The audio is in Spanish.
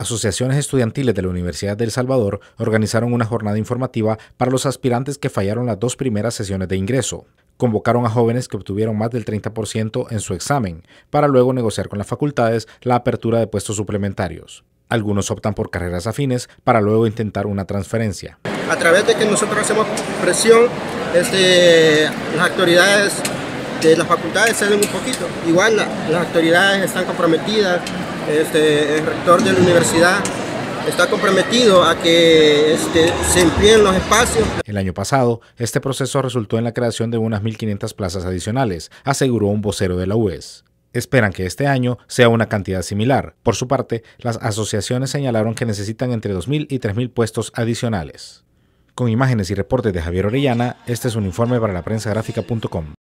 Asociaciones estudiantiles de la Universidad del Salvador organizaron una jornada informativa para los aspirantes que fallaron las dos primeras sesiones de ingreso. Convocaron a jóvenes que obtuvieron más del 30% en su examen, para luego negociar con las facultades la apertura de puestos suplementarios. Algunos optan por carreras afines para luego intentar una transferencia. A través de que nosotros hacemos presión, este, las autoridades de las facultades salen un poquito. Igual las autoridades están comprometidas este, el rector de la universidad está comprometido a que este, se amplíen los espacios. El año pasado, este proceso resultó en la creación de unas 1.500 plazas adicionales, aseguró un vocero de la UES. Esperan que este año sea una cantidad similar. Por su parte, las asociaciones señalaron que necesitan entre 2.000 y 3.000 puestos adicionales. Con imágenes y reportes de Javier Orellana, este es un informe para la prensa gráfica.com.